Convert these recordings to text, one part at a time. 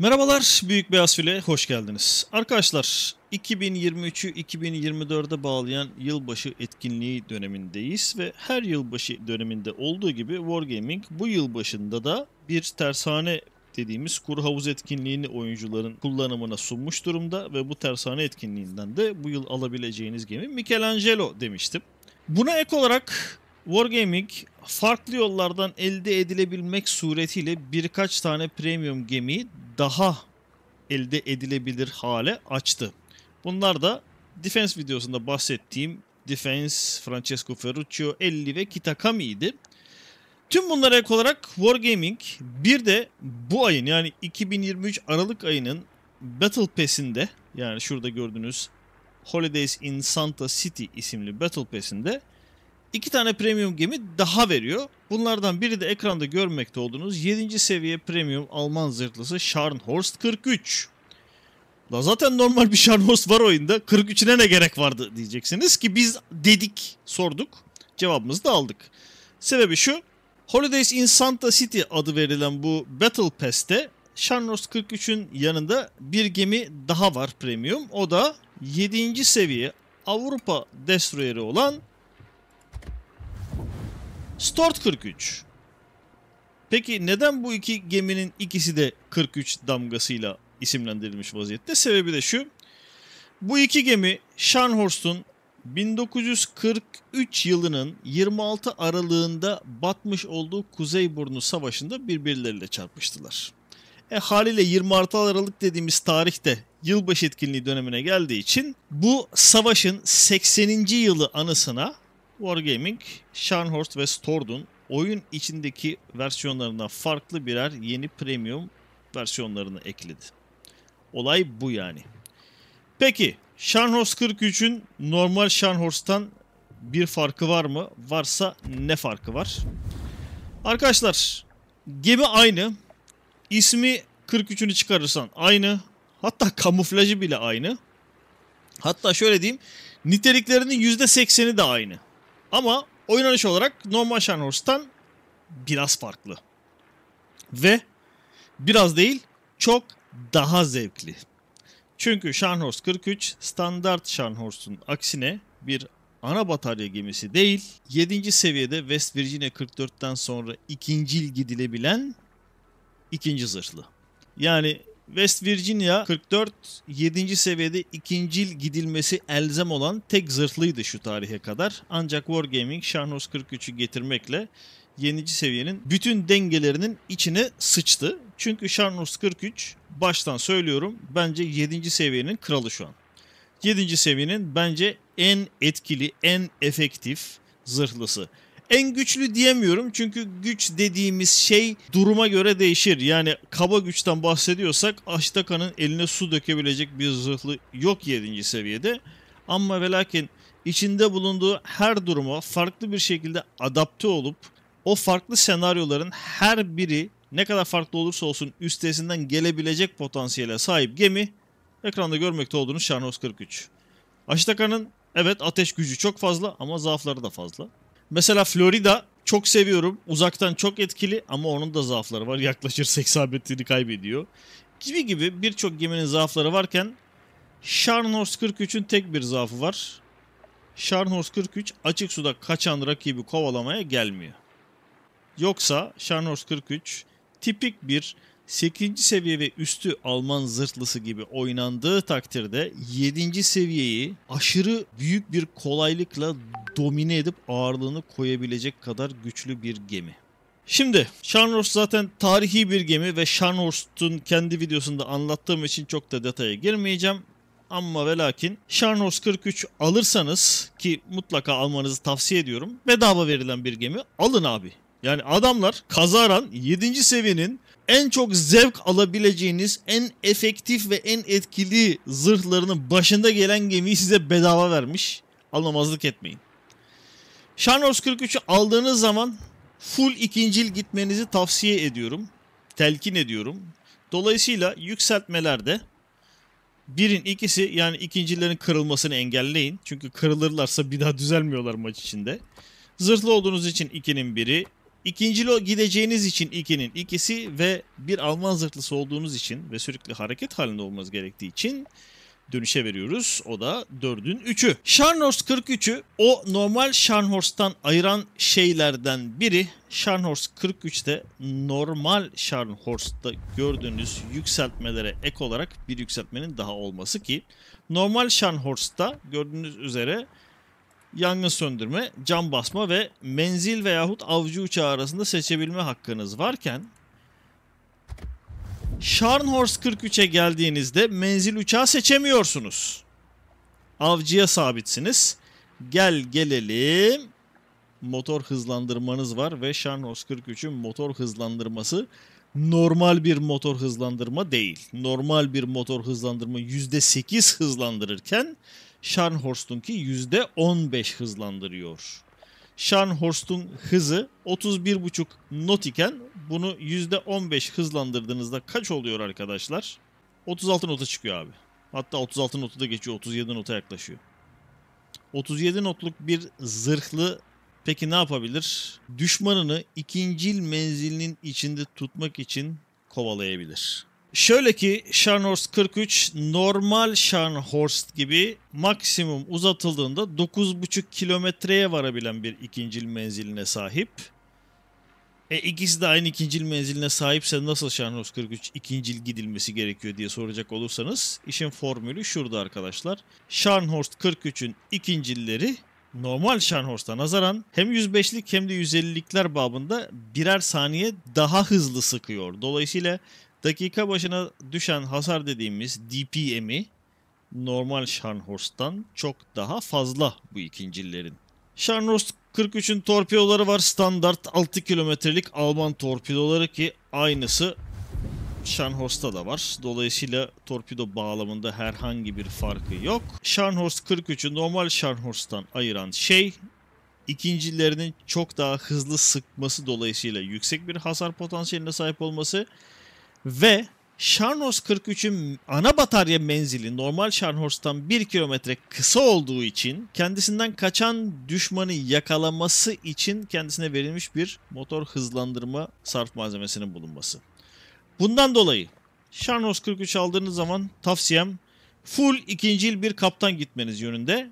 Merhabalar Büyük Beyaz File hoş geldiniz. Arkadaşlar 2023'ü 2024'e bağlayan yılbaşı etkinliği dönemindeyiz ve her yılbaşı döneminde olduğu gibi Wargaming bu yılbaşında da bir tersane dediğimiz kuru havuz etkinliğini oyuncuların kullanımına sunmuş durumda ve bu tersane etkinliğinden de bu yıl alabileceğiniz gemi Michelangelo demiştim. Buna ek olarak Wargaming farklı yollardan elde edilebilmek suretiyle birkaç tane premium gemiyi daha elde edilebilir hale açtı. Bunlar da Defense videosunda bahsettiğim Defense, Francesco Ferruccio, 50 ve Kitakami idi. Tüm bunlara ek olarak Wargaming bir de bu ayın yani 2023 Aralık ayının Battle Pass'inde yani şurada gördüğünüz Holidays in Santa City isimli Battle Pass'inde İki tane premium gemi daha veriyor. Bunlardan biri de ekranda görmekte olduğunuz 7. seviye premium Alman zırhlısı Scharnhorst 43. La zaten normal bir Scharnhorst var oyunda. 43'üne ne gerek vardı diyeceksiniz ki biz dedik, sorduk. Cevabımızı da aldık. Sebebi şu. Holidays in Santa City adı verilen bu Battle Pass'te Scharnhorst 43'ün yanında bir gemi daha var premium. O da 7. seviye Avrupa destroyeri olan Stort 43. Peki neden bu iki geminin ikisi de 43 damgasıyla isimlendirilmiş vaziyette? Sebebi de şu. Bu iki gemi Scharnhorst'un 1943 yılının 26 Aralığında batmış olduğu Kuzeyburnu Savaşı'nda birbirleriyle çarpıştılar. E haliyle 26 Aralık dediğimiz tarihte yılbaşı etkinliği dönemine geldiği için bu savaşın 80. yılı anısına Wargaming, Scharnhorst ve Stordun oyun içindeki versiyonlarına farklı birer yeni premium versiyonlarını ekledi. Olay bu yani. Peki Scharnhorst 43'ün normal Scharnhorst'tan bir farkı var mı? Varsa ne farkı var? Arkadaşlar gemi aynı. İsmi 43'ünü çıkarırsan aynı. Hatta kamuflajı bile aynı. Hatta şöyle diyeyim. Niteliklerinin %80'i de aynı. Ama oynanış olarak normal Shenrose'dan biraz farklı. Ve biraz değil çok daha zevkli. Çünkü Scharnhorst 43 standart Scharnhorst'un aksine bir ana batarya gemisi değil, 7. seviyede West Virginia 44'ten sonra ikincil gidilebilen ikinci zırhlı. Yani West Virginia 44 7. seviyede ikincil gidilmesi elzem olan tek zırhlıydı şu tarihe kadar. Ancak Wargaming Şahnoz 43'ü getirmekle 7. seviyenin bütün dengelerinin içine sıçtı. Çünkü Şarnos 43 baştan söylüyorum bence 7. seviyenin kralı şu an. 7. seviyenin bence en etkili, en efektif zırhlısı en güçlü diyemiyorum çünkü güç dediğimiz şey duruma göre değişir. Yani kaba güçten bahsediyorsak Ashtaka'nın eline su dökebilecek bir zırhlı yok 7. seviyede. Ama ve lakin içinde bulunduğu her duruma farklı bir şekilde adapte olup o farklı senaryoların her biri ne kadar farklı olursa olsun üstesinden gelebilecek potansiyele sahip gemi ekranda görmekte olduğunuz Şarnos 43. Ashtaka'nın evet ateş gücü çok fazla ama zaafları da fazla. Mesela Florida çok seviyorum. Uzaktan çok etkili ama onun da zaafları var. Yaklaşırsa isabetini kaybediyor. Gibi gibi birçok geminin zaafları varken Sharnhorst 43'ün tek bir zaafı var. Sharnhorst 43 açık suda kaçan rakibi kovalamaya gelmiyor. Yoksa Sharnhorst 43 tipik bir 8. seviye ve üstü Alman zırhlısı gibi oynandığı takdirde 7. seviyeyi aşırı büyük bir kolaylıkla domine edip ağırlığını koyabilecek kadar güçlü bir gemi. Şimdi Scharnhorst zaten tarihi bir gemi ve Scharnhorst'un kendi videosunda anlattığım için çok da detaya girmeyeceğim. Ama ve lakin Scharnhorst 43 alırsanız ki mutlaka almanızı tavsiye ediyorum. Bedava verilen bir gemi alın abi. Yani adamlar kazaran 7. seviyenin en çok zevk alabileceğiniz en efektif ve en etkili zırhlarının başında gelen gemiyi size bedava vermiş. Anlamazlık etmeyin. Shanros 43'ü aldığınız zaman full ikincil gitmenizi tavsiye ediyorum. Telkin ediyorum. Dolayısıyla yükseltmelerde birin ikisi yani ikincilerin kırılmasını engelleyin. Çünkü kırılırlarsa bir daha düzelmiyorlar maç içinde. Zırhlı olduğunuz için ikinin biri, İkincili gideceğiniz için ikinin ikisi ve bir Alman zırhlısı olduğunuz için ve sürekli hareket halinde olmanız gerektiği için dönüşe veriyoruz. O da 4'ün 3'ü. Scharnhorst 43'ü o normal Scharnhorst'tan ayıran şeylerden biri. Scharnhorst 43'te normal Scharnhorst'ta gördüğünüz yükseltmelere ek olarak bir yükseltmenin daha olması ki normal Scharnhorst'ta gördüğünüz üzere yangın söndürme, cam basma ve menzil veyahut avcı uçağı arasında seçebilme hakkınız varken Scharnhorst 43'e geldiğinizde menzil uçağı seçemiyorsunuz. Avcıya sabitsiniz. Gel gelelim. Motor hızlandırmanız var ve Scharnhorst 43'ün motor hızlandırması normal bir motor hızlandırma değil. Normal bir motor hızlandırma %8 hızlandırırken Scharnhorst'unki %15 hızlandırıyor. Scharnhorst'un hızı 31.5 not iken bunu %15 hızlandırdığınızda kaç oluyor arkadaşlar? 36 nota çıkıyor abi. Hatta 36 notu da geçiyor. 37 nota yaklaşıyor. 37 notluk bir zırhlı peki ne yapabilir? Düşmanını ikincil menzilinin içinde tutmak için kovalayabilir. Şöyle ki Scharnhorst 43 normal Scharnhorst gibi maksimum uzatıldığında 9,5 kilometreye varabilen bir ikincil menziline sahip. E ikisi de aynı ikincil menziline sahipse nasıl Scharnhorst 43 ikincil gidilmesi gerekiyor diye soracak olursanız işin formülü şurada arkadaşlar. Scharnhorst 43'ün ikincilleri normal Scharnhorst'a nazaran hem 105'lik hem de 150'likler babında birer saniye daha hızlı sıkıyor. Dolayısıyla Dakika başına düşen hasar dediğimiz DPM'i normal Scharnhorst'tan çok daha fazla bu ikincilerin. Scharnhorst 43'ün torpidoları var standart 6 kilometrelik Alman torpidoları ki aynısı Scharnhorst'ta da var. Dolayısıyla torpido bağlamında herhangi bir farkı yok. Scharnhorst 43'ü normal Scharnhorst'tan ayıran şey ikincilerinin çok daha hızlı sıkması dolayısıyla yüksek bir hasar potansiyeline sahip olması ve Şarnhorst 43'ün ana batarya menzili normal Şarnhorst'tan 1 kilometre kısa olduğu için kendisinden kaçan düşmanı yakalaması için kendisine verilmiş bir motor hızlandırma sarf malzemesinin bulunması. Bundan dolayı Şarnhorst 43 aldığınız zaman tavsiyem full ikincil bir kaptan gitmeniz yönünde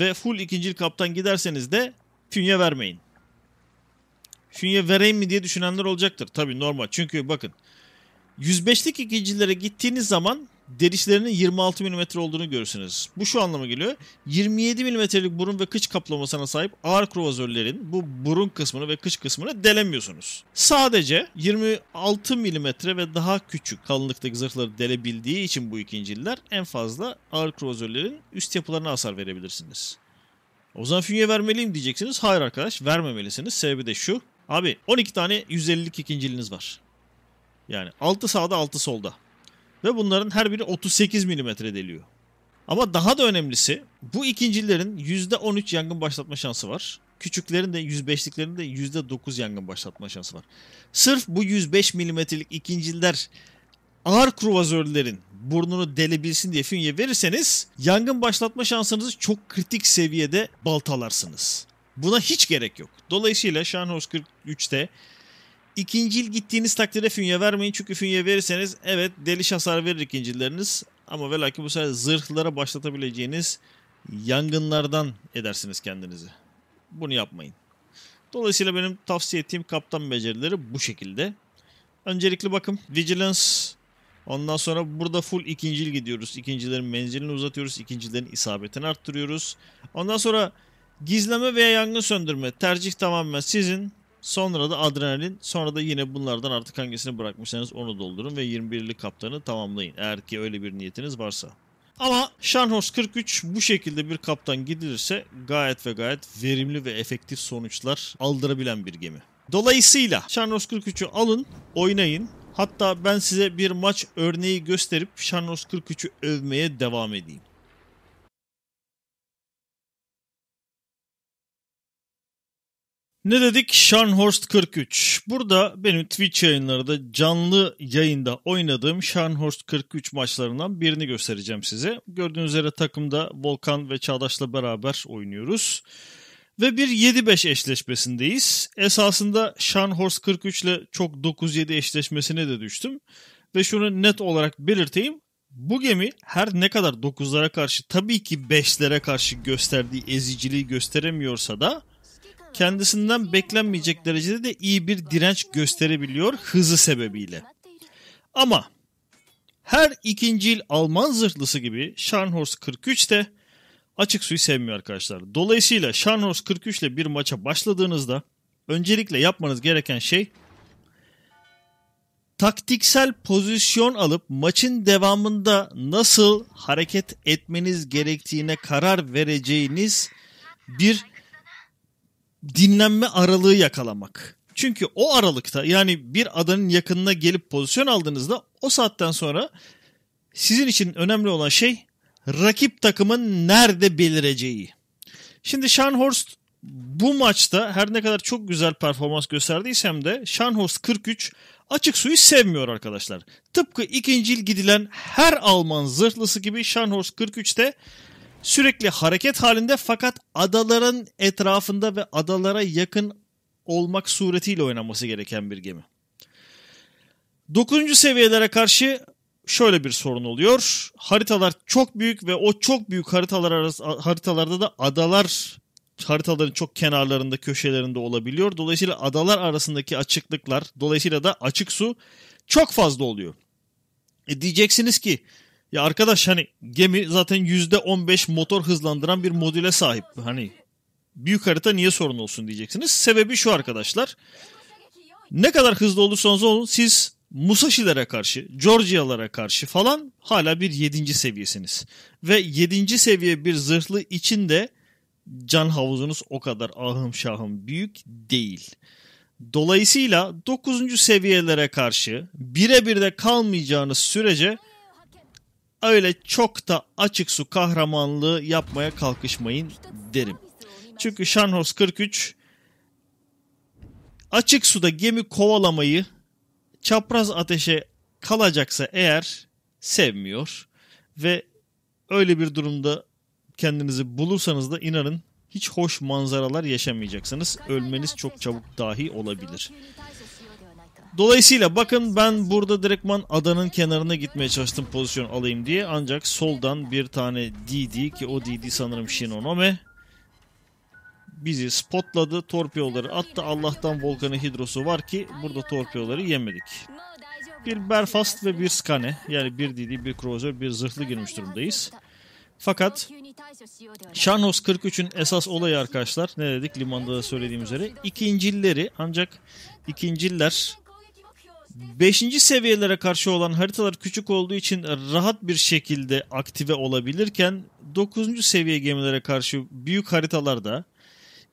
ve full ikincil kaptan giderseniz de fünye vermeyin. Fünye vereyim mi diye düşünenler olacaktır. tabi normal. Çünkü bakın 105'lik ikincilere gittiğiniz zaman derişlerinin 26 mm olduğunu görürsünüz. Bu şu anlama geliyor. 27 mm'lik burun ve kıç kaplamasına sahip ağır kruvazörlerin bu burun kısmını ve kıç kısmını delemiyorsunuz. Sadece 26 mm ve daha küçük kalınlıktaki zırhları delebildiği için bu ikinciler en fazla ağır kruvazörlerin üst yapılarına hasar verebilirsiniz. O zaman fünye vermeliyim diyeceksiniz. Hayır arkadaş vermemelisiniz. Sebebi de şu. Abi 12 tane 150'lik ikinciliğiniz var. Yani 6 sağda 6 solda. Ve bunların her biri 38 mm deliyor. Ama daha da önemlisi bu ikincilerin %13 yangın başlatma şansı var. Küçüklerin de 105'liklerin de %9 yangın başlatma şansı var. Sırf bu 105 milimetrelik ikinciler ağır kruvazörlerin burnunu delebilsin diye fünye verirseniz yangın başlatma şansınızı çok kritik seviyede baltalarsınız. Buna hiç gerek yok. Dolayısıyla Scharnhorst 43'te İkincil gittiğiniz takdirde fünye vermeyin. Çünkü fünye verirseniz evet deli hasar verir ikincileriniz. Ama velaki bu sefer zırhlara başlatabileceğiniz yangınlardan edersiniz kendinizi. Bunu yapmayın. Dolayısıyla benim tavsiye ettiğim kaptan becerileri bu şekilde. Öncelikli bakım Vigilance. Ondan sonra burada full ikincil gidiyoruz. İkincilerin menzilini uzatıyoruz. ikincilerin isabetini arttırıyoruz. Ondan sonra gizleme veya yangın söndürme tercih tamamen sizin. Sonra da adrenalin. Sonra da yine bunlardan artık hangisini bırakmışsanız onu doldurun ve 21'li kaptanı tamamlayın. Eğer ki öyle bir niyetiniz varsa. Ama Scharnhorst 43 bu şekilde bir kaptan gidilirse gayet ve gayet verimli ve efektif sonuçlar aldırabilen bir gemi. Dolayısıyla Scharnhorst 43'ü alın, oynayın. Hatta ben size bir maç örneği gösterip Scharnhorst 43'ü övmeye devam edeyim. Ne dedik? Scharnhorst 43. Burada benim Twitch yayınlarında canlı yayında oynadığım Scharnhorst 43 maçlarından birini göstereceğim size. Gördüğünüz üzere takımda Volkan ve Çağdaş'la beraber oynuyoruz. Ve bir 7-5 eşleşmesindeyiz. Esasında Scharnhorst 43 ile çok 9-7 eşleşmesine de düştüm. Ve şunu net olarak belirteyim. Bu gemi her ne kadar 9'lara karşı tabii ki 5'lere karşı gösterdiği eziciliği gösteremiyorsa da kendisinden beklenmeyecek derecede de iyi bir direnç gösterebiliyor hızı sebebiyle. Ama her ikincil Alman zırhlısı gibi Scharnhorst 43 de açık suyu sevmiyor arkadaşlar. Dolayısıyla Scharnhorst 43 ile bir maça başladığınızda öncelikle yapmanız gereken şey taktiksel pozisyon alıp maçın devamında nasıl hareket etmeniz gerektiğine karar vereceğiniz bir dinlenme aralığı yakalamak. Çünkü o aralıkta yani bir adanın yakınına gelip pozisyon aldığınızda o saatten sonra sizin için önemli olan şey rakip takımın nerede belireceği. Şimdi Scharnhorst bu maçta her ne kadar çok güzel performans gösterdiysem de Scharnhorst 43 açık suyu sevmiyor arkadaşlar. Tıpkı ikinci yıl gidilen her Alman zırhlısı gibi Scharnhorst 43'te sürekli hareket halinde fakat adaların etrafında ve adalara yakın olmak suretiyle oynaması gereken bir gemi. 9. seviyelere karşı şöyle bir sorun oluyor. Haritalar çok büyük ve o çok büyük haritalar arası, haritalarda da adalar haritaların çok kenarlarında, köşelerinde olabiliyor. Dolayısıyla adalar arasındaki açıklıklar, dolayısıyla da açık su çok fazla oluyor. E diyeceksiniz ki ya arkadaş hani gemi zaten %15 motor hızlandıran bir modüle sahip. Hani büyük harita niye sorun olsun diyeceksiniz. Sebebi şu arkadaşlar. Ne kadar hızlı olursanız olun siz Musashi'lere karşı, Georgia'lara karşı falan hala bir 7. seviyesiniz. Ve 7. seviye bir zırhlı için de can havuzunuz o kadar ahım şahım büyük değil. Dolayısıyla 9. seviyelere karşı birebir de kalmayacağınız sürece öyle çok da açık su kahramanlığı yapmaya kalkışmayın derim. Çünkü Şanhoz 43 açık suda gemi kovalamayı çapraz ateşe kalacaksa eğer sevmiyor ve öyle bir durumda kendinizi bulursanız da inanın hiç hoş manzaralar yaşamayacaksınız. Ölmeniz çok çabuk dahi olabilir. Dolayısıyla bakın ben burada direktman adanın kenarına gitmeye çalıştım pozisyon alayım diye. Ancak soldan bir tane DD ki o DD sanırım Shinonome bizi spotladı. Torpiyoları attı. Allah'tan Volkan'ı hidrosu var ki burada torpiyoları yemedik. Bir Berfast ve bir Skane yani bir DD bir Cruiser bir zırhlı girmiş durumdayız. Fakat şanos 43'ün esas olayı arkadaşlar ne dedik limanda da söylediğim üzere ikincilleri ancak ikinciler 5. seviyelere karşı olan haritalar küçük olduğu için rahat bir şekilde aktive olabilirken 9. seviye gemilere karşı büyük haritalarda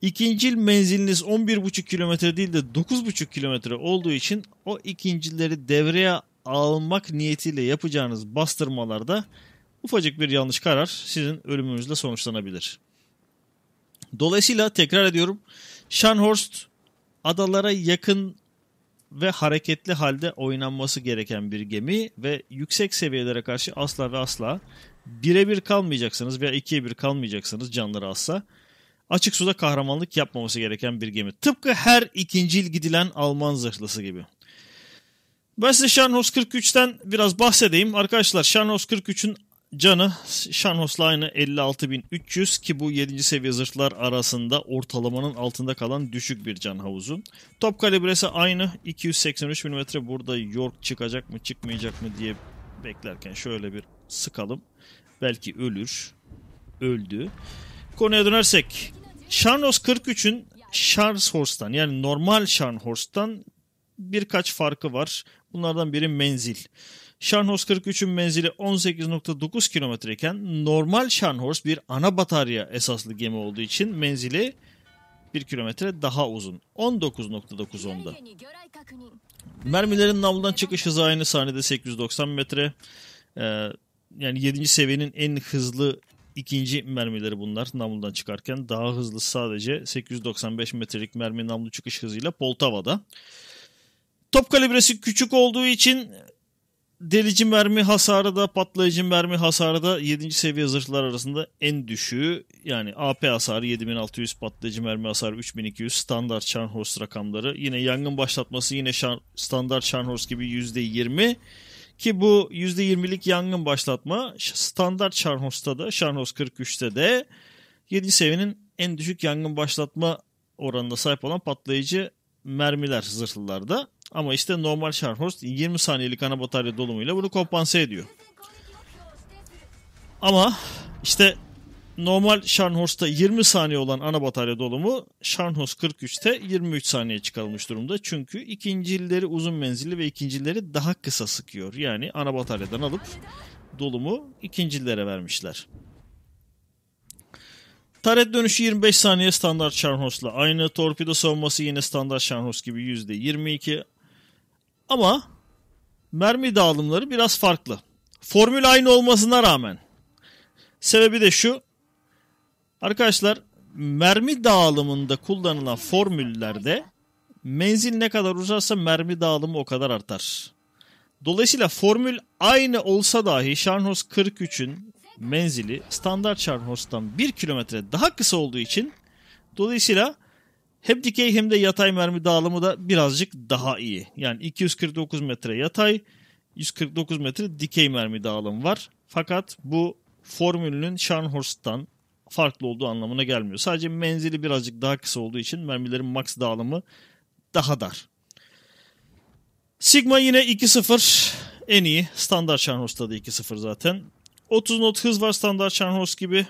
ikincil menziliniz 11,5 kilometre değil de 9,5 kilometre olduğu için o ikincileri devreye almak niyetiyle yapacağınız bastırmalarda ufacık bir yanlış karar sizin ölümünüzle sonuçlanabilir. Dolayısıyla tekrar ediyorum Scharnhorst adalara yakın ve hareketli halde oynanması gereken bir gemi ve yüksek seviyelere karşı asla ve asla birebir kalmayacaksınız veya ikiye bir kalmayacaksınız canları azsa. Açık suda kahramanlık yapmaması gereken bir gemi. Tıpkı her ikincil gidilen Alman zırhlısı gibi. Ben size Şarnhorst 43'ten biraz bahsedeyim. Arkadaşlar Şarnhorst 43'ün Canı Shanhos Line'ı 56.300 ki bu 7. seviye zırhlar arasında ortalamanın altında kalan düşük bir can havuzu. Top kalibresi aynı 283 mm burada York çıkacak mı çıkmayacak mı diye beklerken şöyle bir sıkalım. Belki ölür. Öldü. Konuya dönersek Shanhos 43'ün Sharshorst'tan yani normal Sharshorst'tan birkaç farkı var. Bunlardan biri menzil. Scharnhorst 43'ün menzili 18.9 kilometre iken normal Scharnhorst bir ana batarya esaslı gemi olduğu için menzili 1 kilometre daha uzun. 19.9 onda. Mermilerin namludan çıkış hızı aynı saniyede 890 metre. Ee, yani 7. seviyenin en hızlı ikinci mermileri bunlar namludan çıkarken. Daha hızlı sadece 895 metrelik mermi namlu çıkış hızıyla Poltava'da. Top kalibresi küçük olduğu için delici mermi hasarı da patlayıcı mermi hasarı da 7. seviye zırhlar arasında en düşüğü. Yani AP hasarı 7600, patlayıcı mermi hasarı 3200, standart Scharnhorst rakamları. Yine yangın başlatması yine şan, standart Scharnhorst gibi %20. Ki bu %20'lik yangın başlatma standart Scharnhorst'ta da, Scharnhorst 43'te de 7. seviyenin en düşük yangın başlatma oranına sahip olan patlayıcı mermiler zırhlılarda. Ama işte normal Scharnhorst 20 saniyelik ana batarya dolumuyla bunu kompanse ediyor. Ama işte normal Scharnhorst'ta 20 saniye olan ana batarya dolumu Scharnhorst 43'te 23 saniye çıkarılmış durumda. Çünkü ikincileri uzun menzilli ve ikincileri daha kısa sıkıyor. Yani ana bataryadan alıp dolumu ikincilere vermişler. Taret dönüşü 25 saniye standart Scharnhorst'la aynı. Torpido savunması yine standart Scharnhorst gibi %22. Ama mermi dağılımları biraz farklı. Formül aynı olmasına rağmen. Sebebi de şu. Arkadaşlar mermi dağılımında kullanılan formüllerde menzil ne kadar uzarsa mermi dağılımı o kadar artar. Dolayısıyla formül aynı olsa dahi Scharnhorst 43'ün menzili standart Scharnhorst'tan 1 kilometre daha kısa olduğu için dolayısıyla hem dikey hem de yatay mermi dağılımı da birazcık daha iyi. Yani 249 metre yatay, 149 metre dikey mermi dağılımı var. Fakat bu formülünün Scharnhorst'tan farklı olduğu anlamına gelmiyor. Sadece menzili birazcık daha kısa olduğu için mermilerin max dağılımı daha dar. Sigma yine 2.0 en iyi. Standart Scharnhorst'ta da 2.0 zaten. 30 not hız var standart Scharnhorst gibi.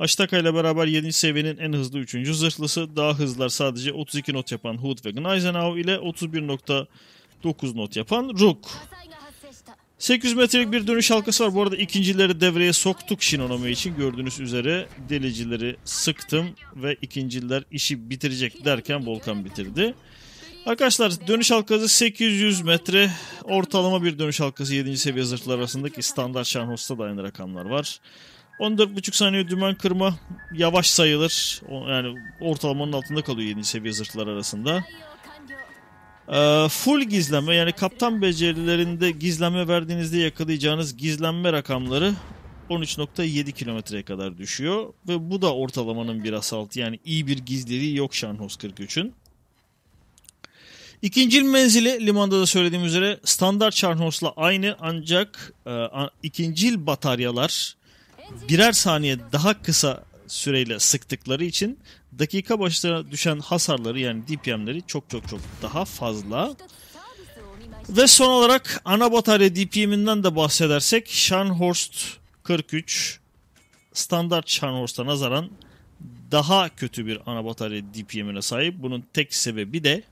Ashitaka ile beraber 7. seviyenin en hızlı 3. zırhlısı. Daha hızlılar sadece 32 not yapan ve Eisenhower ile 31.9 not yapan Rook. 800 metrelik bir dönüş halkası var. Bu arada ikincileri devreye soktuk Shinonomi için. Gördüğünüz üzere delicileri sıktım ve ikinciler işi bitirecek derken Volkan bitirdi. Arkadaşlar dönüş halkası 800 metre. Ortalama bir dönüş halkası 7. seviye zırhlı arasındaki standart Şanhos'ta da aynı rakamlar var. 14,5 saniye dümen kırma yavaş sayılır. Yani ortalamanın altında kalıyor yeni seviye zırhlar arasında. Ee, full gizleme yani kaptan becerilerinde gizleme verdiğinizde yakalayacağınız gizlenme rakamları 13.7 kilometreye kadar düşüyor. Ve bu da ortalamanın biraz altı yani iyi bir gizliliği yok Şanhoz 43'ün. İkinci menzili limanda da söylediğim üzere standart Charnhos'la aynı ancak e, ikincil bataryalar birer saniye daha kısa süreyle sıktıkları için dakika başına düşen hasarları yani DPM'leri çok çok çok daha fazla. Ve son olarak ana batarya DPM'inden de bahsedersek Scharnhorst 43 standart Scharnhorst'a nazaran daha kötü bir ana batarya DPM'ine sahip. Bunun tek sebebi de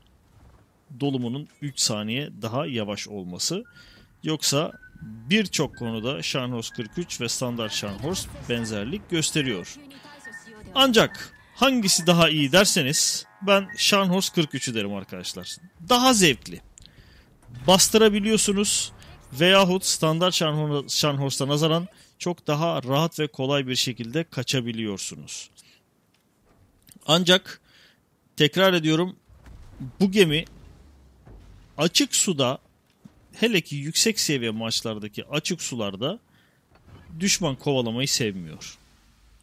dolumunun 3 saniye daha yavaş olması. Yoksa birçok konuda Scharnhorst 43 ve standart Scharnhorst benzerlik gösteriyor. Ancak hangisi daha iyi derseniz ben Scharnhorst 43'ü derim arkadaşlar. Daha zevkli. Bastırabiliyorsunuz veyahut standart Scharnhorst'a nazaran çok daha rahat ve kolay bir şekilde kaçabiliyorsunuz. Ancak tekrar ediyorum bu gemi açık suda Hele ki yüksek seviye maçlardaki açık sularda düşman kovalamayı sevmiyor.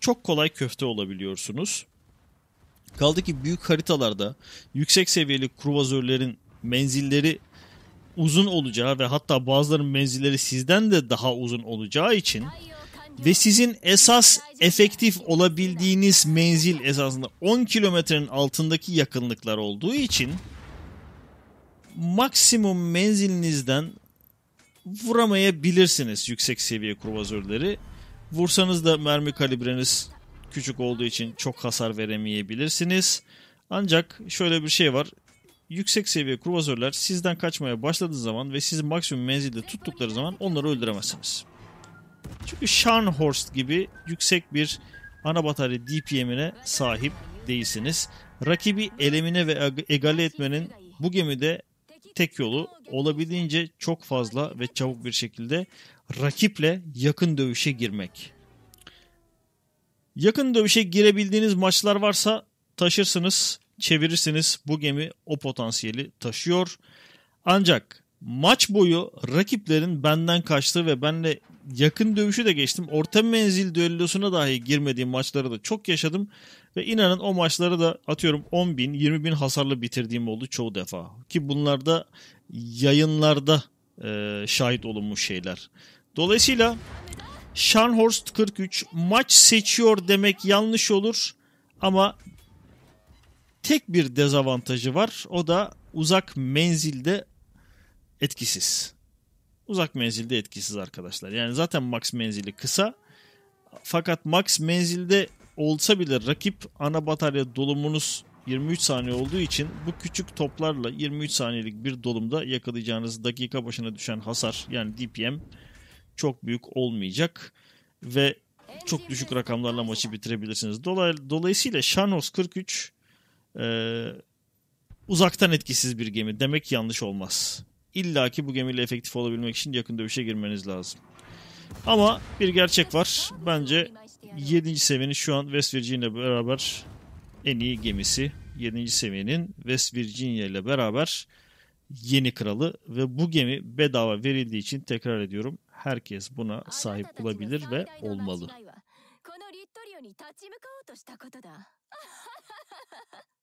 Çok kolay köfte olabiliyorsunuz. Kaldı ki büyük haritalarda yüksek seviyeli kruvazörlerin menzilleri uzun olacağı ve hatta bazılarının menzilleri sizden de daha uzun olacağı için ve sizin esas efektif olabildiğiniz menzil esasında 10 kilometrenin altındaki yakınlıklar olduğu için maksimum menzilinizden vuramayabilirsiniz yüksek seviye kurvazörleri. Vursanız da mermi kalibreniz küçük olduğu için çok hasar veremeyebilirsiniz. Ancak şöyle bir şey var. Yüksek seviye kurvazörler sizden kaçmaya başladığı zaman ve sizi maksimum menzilde tuttukları zaman onları öldüremezsiniz. Çünkü Scharnhorst gibi yüksek bir ana batarya DPM'ine sahip değilsiniz. Rakibi elemine ve egale etmenin bu gemide tek yolu olabildiğince çok fazla ve çabuk bir şekilde rakiple yakın dövüşe girmek. Yakın dövüşe girebildiğiniz maçlar varsa taşırsınız, çevirirsiniz. Bu gemi o potansiyeli taşıyor. Ancak maç boyu rakiplerin benden kaçtığı ve benle yakın dövüşü de geçtim. Orta menzil düellosuna dahi girmediğim maçları da çok yaşadım. Ve inanın o maçları da atıyorum 10 bin, 20 bin hasarlı bitirdiğim oldu çoğu defa. Ki bunlar da yayınlarda e, şahit olunmuş şeyler. Dolayısıyla Scharnhorst 43 maç seçiyor demek yanlış olur ama tek bir dezavantajı var. O da uzak menzilde etkisiz uzak menzilde etkisiz arkadaşlar. Yani zaten max menzili kısa. Fakat max menzilde olsa bile rakip ana batarya dolumunuz 23 saniye olduğu için bu küçük toplarla 23 saniyelik bir dolumda yakalayacağınız dakika başına düşen hasar yani DPM çok büyük olmayacak ve çok düşük rakamlarla maçı bitirebilirsiniz. Dolay dolayısıyla Shanos 43 e, uzaktan etkisiz bir gemi demek yanlış olmaz. İlla ki bu gemiyle efektif olabilmek için yakın dövüşe girmeniz lazım. Ama bir gerçek var. Bence 7. seviyenin şu an West Virginia beraber en iyi gemisi. 7. seviyenin West Virginia ile beraber yeni kralı ve bu gemi bedava verildiği için tekrar ediyorum herkes buna sahip olabilir ve olmalı.